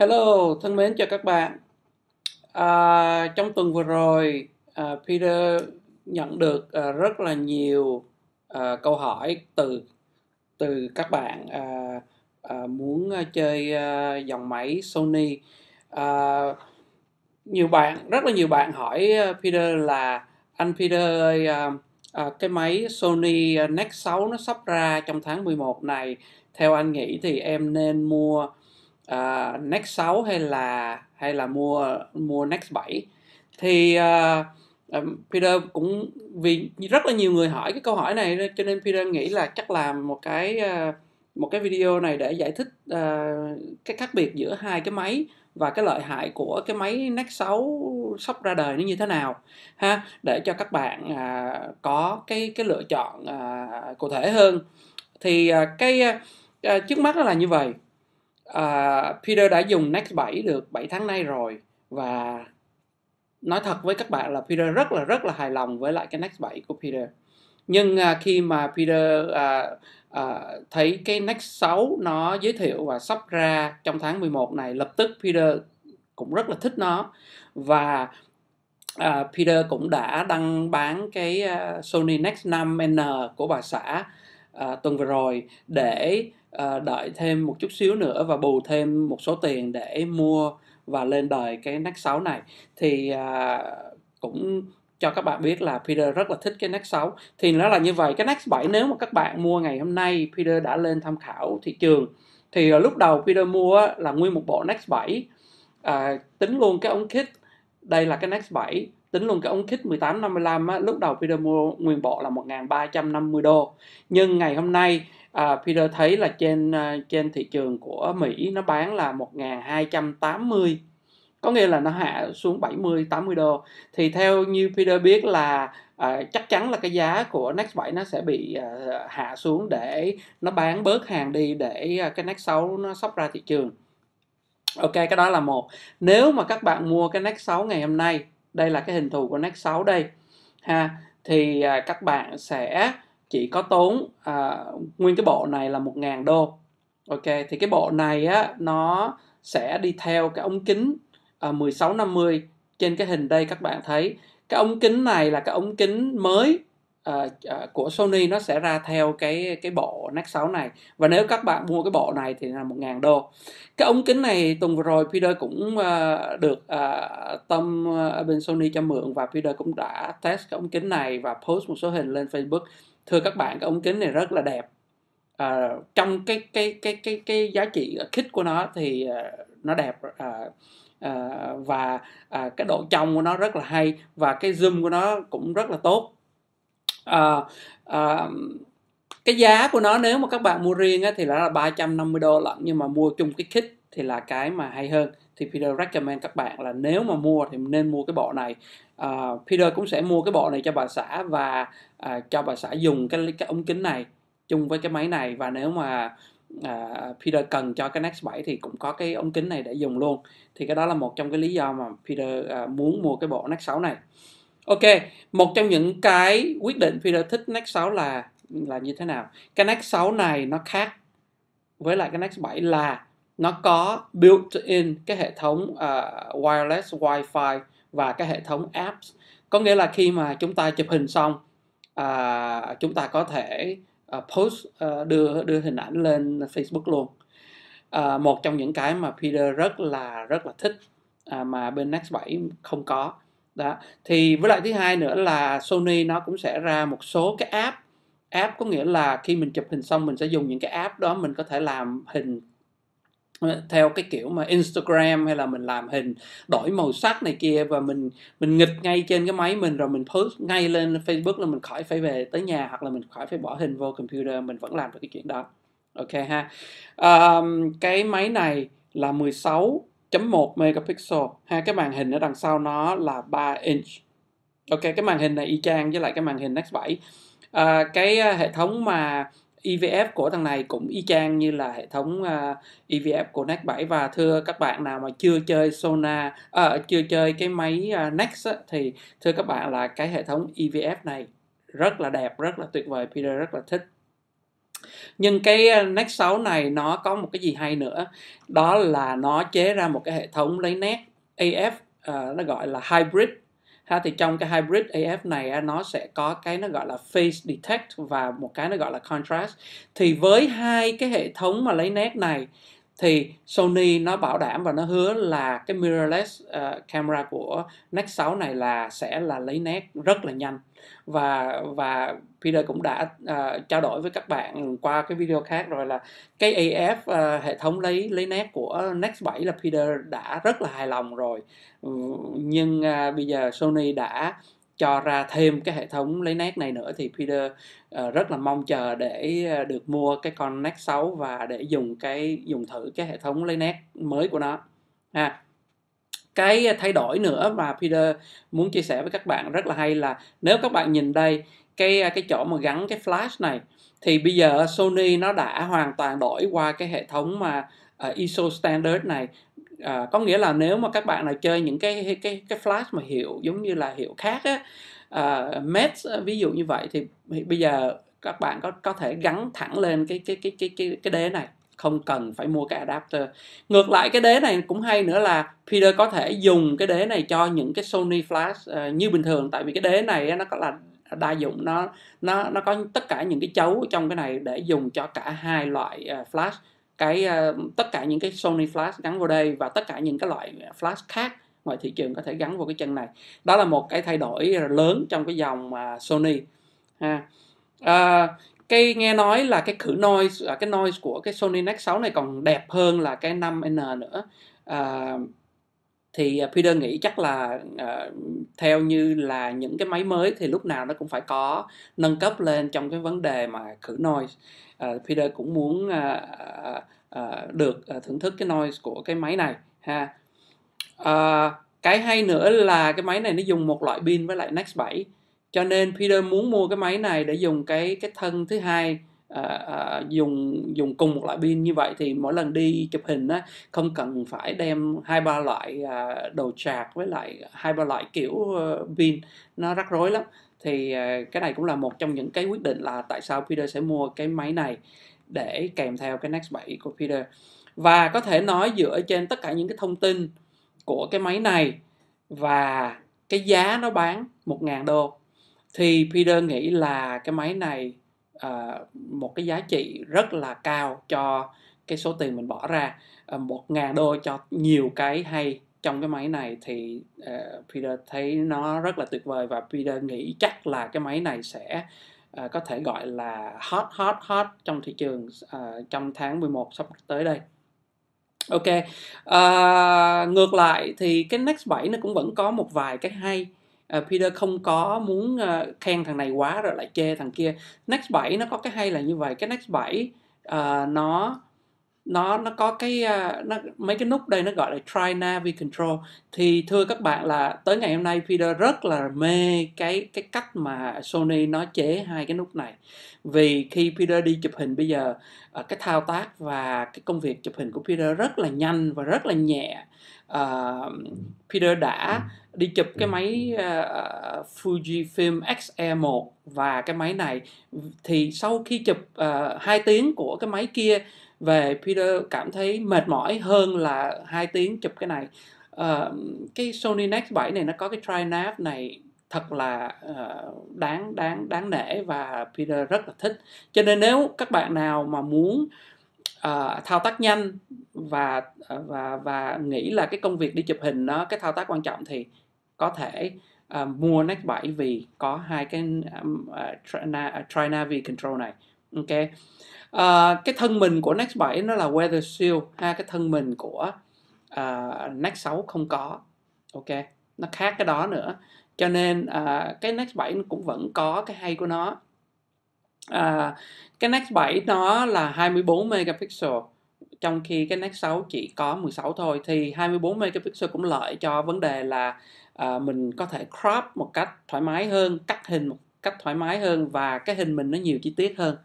Hello, thân mến chào các bạn. À, trong tuần vừa rồi, à, Peter nhận được à, rất là nhiều à, câu hỏi từ từ các bạn à, à, muốn à, chơi à, dòng máy Sony. À, nhiều bạn, rất là nhiều bạn hỏi à, Peter là anh Peter ơi, à, à, cái máy Sony à, Nex 6 nó sắp ra trong tháng 11 này. Theo anh nghĩ thì em nên mua uh, Next 6 hay là hay là mua mua Next 7 thì uh, Peter cũng vì rất là nhiều người hỏi cái câu hỏi này cho nên Peter nghĩ là chắc làm một cái uh, một cái video này để giải thích uh, cái khác biệt giữa hai cái máy và cái lợi hại của cái máy Next 6 sắp ra đời nó như thế nào ha để cho các bạn à, có cái cái lựa chọn à, cụ thể hơn thì à, cái à, trước mắt đó là như vậy uh, Peter đã dùng Next 7 được 7 tháng nay rồi và nói thật với các bạn là Peter rất là rất là hài lòng với lại cái Next 7 của Peter. Nhưng uh, khi mà Peter uh, uh, thấy cái Next 6 nó giới thiệu và sắp ra trong tháng 11 này lập tức Peter cũng rất là thích nó và uh, Peter cũng đã đăng bán cái uh, Sony Next 5N của bà xã uh, tuần vừa rồi để Ờ, đợi thêm một chút xíu nữa và bù thêm một số tiền để mua và lên đời cái Next 6 này thì à, cũng cho các bạn biết là Peter rất là thích cái Next 6 thì nó là như vậy cái Next 7 nếu mà các bạn mua ngày hôm nay Peter đã lên tham khảo thị trường thì à, lúc đầu Peter mua là nguyên một bộ Next 7 à, tính luôn cái ống kit đây là cái Next 7 tính luôn cái ống kích 1855 á, lúc đầu Peter mua nguyên bộ là 1350 đô nhưng ngày hôm nay à, Peter thấy là trên à, trên thị trường của Mỹ nó bán là 1.280 có nghĩa là nó hạ xuống 70 80 đô thì theo như Peter biết là à, chắc chắn là cái giá của Next 7 nó sẽ bị à, hạ xuống để nó bán bớt hàng đi để à, cái Next 6 nó sắp ra thị trường. Ok cái đó là một. Nếu mà các bạn mua cái Next 6 ngày hôm nay, đây là cái hình thù của Next 6 đây ha thì à, các bạn sẽ chỉ có tốn à, nguyên cái bộ này là 1.000 đô ok thì cái bộ này á nó sẽ đi theo cái ống kính à, 1650 trên cái hình đây các bạn thấy cái ống kính này là cái ống kính mới à, à, của Sony nó sẽ ra theo cái cái bộ Nex 6 này và nếu các bạn mua cái bộ này thì là 1.000 đô cái ống kính này tuần vừa rồi Peter cũng à, được à, tâm à, bên Sony cho mượn và Peter cũng đã test cái ống kính này và post một số hình lên Facebook thưa các bạn cái ống kính này rất là đẹp à, trong cái cái cái cái cái giá trị à, kích của nó thì uh, nó đẹp uh, uh, và uh, cái độ trong của nó rất là hay và cái zoom của nó cũng rất là tốt uh, uh, cái giá của nó nếu mà các bạn mua riêng á, thì là 350 đô lận nhưng mà mua chung cái kích thì là cái mà hay hơn thì Peter recommend các bạn là nếu mà mua thì nên mua cái bộ này uh, Peter cũng sẽ mua cái bộ này cho bà xã và uh, cho bà xã dùng cái cái ống kính này chung với cái máy này và nếu mà uh, Peter cần cho cái Next 7 thì cũng có cái ống kính này để dùng luôn thì cái đó là một trong cái lý do mà Peter uh, muốn mua cái bộ Next 6 này Ok, một trong những cái quyết định Peter thích Next 6 là là như thế nào? Cái Next 6 này nó khác với lại cái Next 7 là nó có built in cái hệ thống uh, wireless wifi và cái hệ thống apps có nghĩa là khi mà chúng ta chụp hình xong uh, chúng ta có thể uh, post uh, đưa đưa hình ảnh lên Facebook luôn uh, một trong những cái mà Peter rất là rất là thích uh, mà bên Next 7 không có đó thì với lại thứ hai nữa là Sony nó cũng sẽ ra một số cái app app có nghĩa là khi mình chụp hình xong mình sẽ dùng những cái app đó mình có thể làm hình theo cái kiểu mà Instagram hay là mình làm hình đổi màu sắc này kia và mình mình nghịch ngay trên cái máy mình rồi mình post ngay lên Facebook là mình khỏi phải về tới nhà hoặc là mình khỏi phải bỏ hình vô computer mình vẫn làm được cái chuyện đó ok ha um, cái máy này là 16.1 megapixel ha cái màn hình ở đằng sau nó là 3 inch ok cái màn hình này y chang với lại cái màn hình Nex 7 à, cái ờ, hệ thống mà EVF của thằng này cũng y chang như là hệ thống uh, à, EVF của Nex 7 và thưa các bạn nào mà chưa chơi Sona uh, chưa chơi cái máy uh, à, Nex thì thưa các bạn là cái hệ thống EVF này rất là đẹp rất là tuyệt vời Peter rất là thích nhưng cái Nex 6 này nó có một cái gì hay nữa đó là nó chế ra một cái hệ thống lấy nét AF uh, nó gọi là hybrid ha thì trong cái hybrid AF này nó sẽ có cái nó gọi là phase detect và một cái nó gọi là contrast thì với hai cái hệ thống mà lấy nét này thì Sony nó bảo đảm và nó hứa là cái mirrorless uh, camera của Nex 6 này là sẽ là lấy nét rất là nhanh và và Peter cũng đã uh, trao đổi với các bạn qua cái video khác rồi là cái AF uh, ờ, hệ thống lấy lấy nét của Nex 7 là Peter đã rất là hài lòng rồi nhưng uh, bây giờ Sony đã cho ra thêm cái hệ thống lấy nét này nữa thì Peter uh, rất là mong chờ để ờ, được mua cái con nét 6 và để dùng cái dùng thử cái hệ thống lấy nét mới của nó à cái thay đổi nữa mà Peter muốn chia sẻ với các bạn rất là hay là nếu các bạn nhìn đây cái ờ, cái chỗ mà gắn cái flash này thì bây giờ Sony nó đã hoàn toàn đổi qua cái hệ thống mà ISO standard này à, có nghĩa là nếu mà các bạn nào chơi những cái cái cái flash mà hiệu giống như là hiệu khác á à, met à, ví dụ như vậy thì bây giờ các bạn có có thể gắn thẳng lên cái cái cái cái cái cái đế này không cần phải mua cái adapter ngược lại cái đế này cũng hay nữa là Peter có thể dùng cái đế này cho những cái Sony Flash uh, như bình thường tại vì cái đế này nó có là đa dụng nó nó nó có tất cả những cái chấu trong cái này để dùng cho cả hai loại uh, flash cái uh, tất cả những cái Sony Flash gắn vào đây và tất cả những cái loại Flash khác ngoài thị trường có thể gắn vào cái chân này đó là một cái thay đổi lớn trong cái dòng uh, Sony ha à, cái nghe nói là cái khử noise à, cái noise của cái Sony Nex 6 này còn đẹp hơn là cái 5N nữa à, thì à, Peter nghĩ chắc là uh, theo như là những cái máy mới thì lúc nào nó cũng phải có nâng cấp lên trong cái vấn đề mà khử noise uh, Peter cũng muốn uh, uh, uh, được uh, thưởng thức cái noise của cái máy này ha uh, cái hay nữa là cái máy này nó dùng một loại pin với lại Nex 7 cho nên Peter muốn mua cái máy này để dùng cái cái thân thứ hai à, à, dùng dùng cùng một loại pin như vậy thì mỗi lần đi chụp hình á không cần phải đem hai ba loại à, đầu chạc với lại hai ba loại kiểu ờ, pin nó rắc rối lắm thì à, cái này cũng là một trong những cái quyết định là tại sao Peter sẽ mua cái máy này để kèm theo cái Next 7 của Peter và có thể nói dựa trên tất cả những cái thông tin của cái máy này và cái giá nó bán 1.000 đô thì Peter nghĩ là cái máy này uh, một cái giá trị rất là cao cho cái số tiền mình bỏ ra ờ, một uh, ngàn đô cho nhiều cái hay trong cái máy này thì uh, Peter thấy nó rất là tuyệt vời và Peter nghĩ chắc là cái máy này sẽ uh, có thể gọi là hot hot hot trong thị trường uh, trong tháng 11 sắp tới đây. Ok, uh, ngược lại thì cái Next 7 nó cũng vẫn có một vài cái hay Ờ, Peter không có muốn uh, khen thằng này quá rồi lại chê thằng kia Next 7 nó có cái hay là như vậy cái Next 7 uh, ờ, nó nó nó có cái uh, nó, mấy cái nút đây nó gọi là try navi control thì thưa các bạn là tới ngày hôm nay Peter rất là mê cái cái cách mà Sony nó chế hai cái nút này vì khi Peter đi chụp hình bây giờ uh, cái thao tác và cái công việc chụp hình của Peter rất là nhanh và rất là nhẹ uh, Peter đã đi chụp cái ừ. máy uh, ờ, ờ, Fujifilm XE1 và cái máy này thì sau khi chụp uh, 2 tiếng của cái máy kia về Peter cảm thấy mệt mỏi hơn là 2 tiếng chụp cái này. Uh, cái Sony Nex 7 này nó có cái tri-nav này thật là uh, đáng đáng đáng nể và Peter rất là thích. Cho nên nếu các bạn nào mà muốn uh, uh, thao tác nhanh và ờ, và và nghĩ là cái công việc đi chụp hình nó cái thao tác quan trọng thì có thể uh, mua Nex 7 vì có hai cái um, uh, Trinavi Control này ok uh, cái thân mình của Nex 7 nó là Weather seal ha cái thân mình của uh, Nex 6 không có ok nó khác cái đó nữa cho nên uh, cái Nex 7 cũng vẫn có cái hay của nó à, cái Nex 7 nó là 24 megapixel trong khi cái Nex 6 chỉ có 16 thôi thì 24 megapixel cũng lợi cho vấn đề là à, mình có thể crop một cách thoải mái hơn cắt hình một cách thoải mái hơn và cái hình mình nó nhiều chi tiết hơn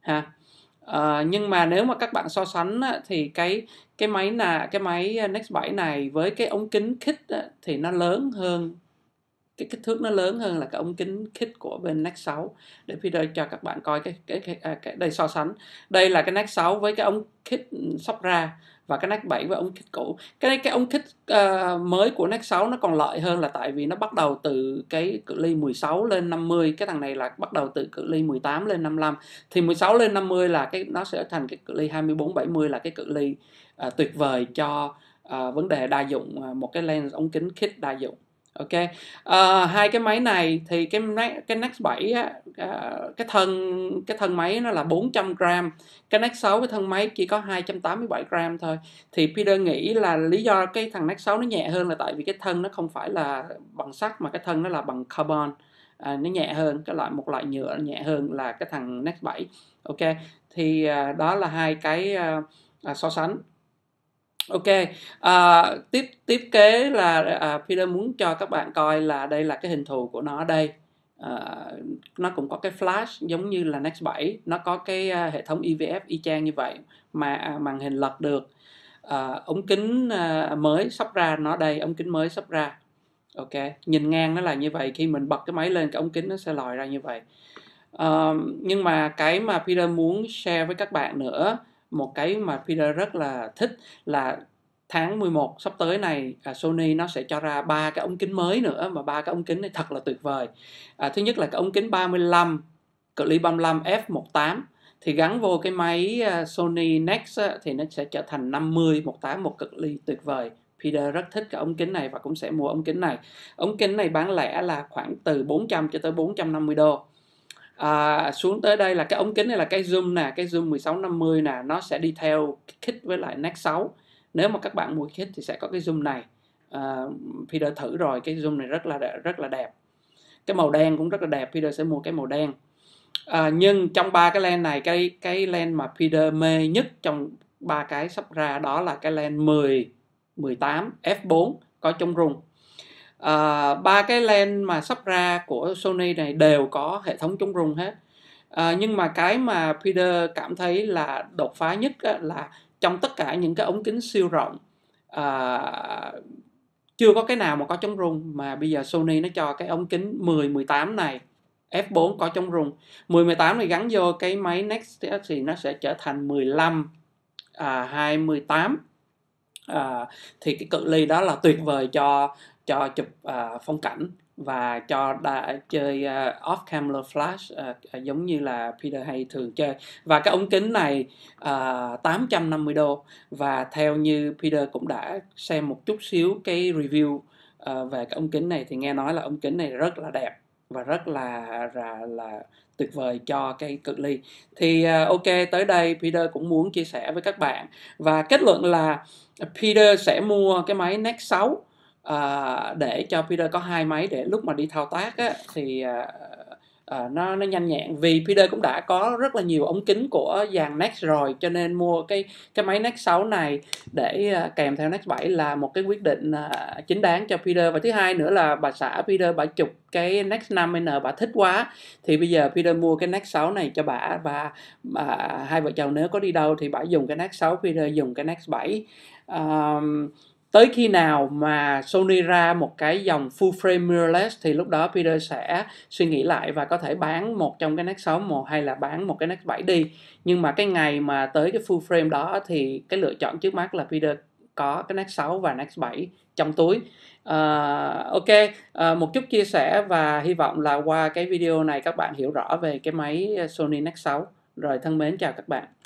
ha à, nhưng mà nếu mà các bạn so sánh á, thì cái cái máy là cái máy Nex 7 này với cái ống kính kích á, thì nó lớn hơn cái kích thước nó lớn hơn là cái ống kính kit của bên Nex 6 để video cho các bạn coi cái cái cái, à, cái đây so sánh đây là cái Nex 6 với cái ống kit ừ, sắp ra và cái Nex 7 với ống kit cũ cái cái ống kit uh, ờ, mới của Nex 6 nó còn lợi hơn là tại vì nó bắt đầu từ cái cự ly 16 lên 50 cái thằng này là bắt đầu từ cự ly 18 lên 55 thì 16 lên 50 là cái nó sẽ thành cái cự ly 24 70 là cái cự ly uh, à, tuyệt vời cho uh, vấn đề đa dụng uh, một cái lens ống kính kit đa dụng ok uh, hai cái máy này thì cái cái Nex 7 á, uh, cái thân cái thân máy nó là 400 gram cái Nex 6 cái thân máy chỉ có 287 gram thôi thì Peter nghĩ là lý do cái thằng Nex 6 nó nhẹ hơn là tại vì cái thân nó không phải là bằng sắt mà cái thân nó là bằng carbon à, nó nhẹ hơn cái loại một loại nhựa nhẹ hơn là cái thằng Nex 7 ok thì à, đó là hai cái à, à, so sánh ok à, tiếp tiếp kế là à, Peter muốn cho các bạn coi là đây là cái hình thù của nó đây à, nó cũng có cái flash giống như là Next 7 nó có cái à, hệ thống EVF y chang như vậy mà à, màn hình lật được à, ống kính à, mới sắp ra nó đây ống kính mới sắp ra ok nhìn ngang nó là như vậy khi mình bật cái máy lên cái ống kính nó sẽ lòi ra như vậy Uh, nhưng mà cái mà Peter muốn share với các bạn nữa một cái mà Peter rất là thích là tháng 11 sắp tới này à, Sony nó sẽ cho ra ba cái ống kính mới nữa mà ba cái ống kính này thật là tuyệt vời. À, thứ nhất là cái ống kính 35 cự ly 35 f1.8 thì gắn vô cái máy à, Sony Nex thì nó sẽ trở thành 50 1.8 một cực ly tuyệt vời. Peter rất thích cái ống kính này và cũng sẽ mua ống kính này. Ống kính này bán lẻ là khoảng từ 400 cho tới 450 đô à, xuống tới đây là cái ống kính này là cái zoom nè cái zoom 1650 nè nó sẽ đi theo kit với lại next 6 nếu mà các bạn mua kit thì sẽ có cái zoom này à, Peter thử rồi cái zoom này rất là rất là đẹp cái màu đen cũng rất là đẹp Peter sẽ mua cái màu đen à, nhưng trong ba cái lens này cái cái lens mà Peter mê nhất trong ba cái sắp ra đó là cái lens 10 18 f4 có chống rung Ờ, ba cái lens mà sắp ra của Sony này đều có hệ thống chống rung hết à, nhưng mà cái mà Peter cảm thấy là đột phá nhất á, là trong tất cả những cái ống kính siêu rộng à, chưa có cái nào mà có chống rung mà bây giờ Sony nó cho cái ống kính 10 18 này F4 có chống rung 10 18 này gắn vô cái máy Next thì nó sẽ trở thành 15 à, 28 à, thì cái cự ly đó là tuyệt vời cho cho chụp uh, phong cảnh và cho đã chơi uh, off camera flash uh, giống như là Peter Hay thường chơi và cái ống kính này uh, 850 đô và theo như Peter cũng đã xem một chút xíu cái review uh, về cái ống kính này thì nghe nói là ống kính này rất là đẹp và rất là là là tuyệt vời cho cái cự ly thì uh, ok tới đây Peter cũng muốn chia sẻ với các bạn và kết luận là Peter sẽ mua cái máy Nex 6 à, để cho Peter có hai máy để lúc mà đi thao tác á, thì à, à, nó nó nhanh nhẹn vì Peter cũng đã có rất là nhiều ống kính của dàn Next rồi cho nên mua cái cái máy Next 6 này để à, kèm theo Next 7 là một cái quyết định à, chính đáng cho Peter và thứ hai nữa là bà xã Peter bà chụp cái Next 5N bà thích quá thì bây giờ Peter mua cái Next 6 này cho bà và bà, hai vợ chồng nếu có đi đâu thì bà dùng cái Next 6 Peter dùng cái Next 7 um, tới khi nào mà Sony ra một cái dòng full frame mirrorless thì lúc đó Peter sẽ suy nghĩ lại và có thể bán một trong cái Nex 61 hay là bán một cái Nex 7 đi nhưng mà cái ngày mà tới cái full frame đó thì cái lựa chọn trước mắt là Peter có cái Nex 6 và Nex 7 trong túi uh, ok uh, một chút chia sẻ và hy vọng là qua cái video này các bạn hiểu rõ về cái máy Sony Nex 6 rồi thân mến chào các bạn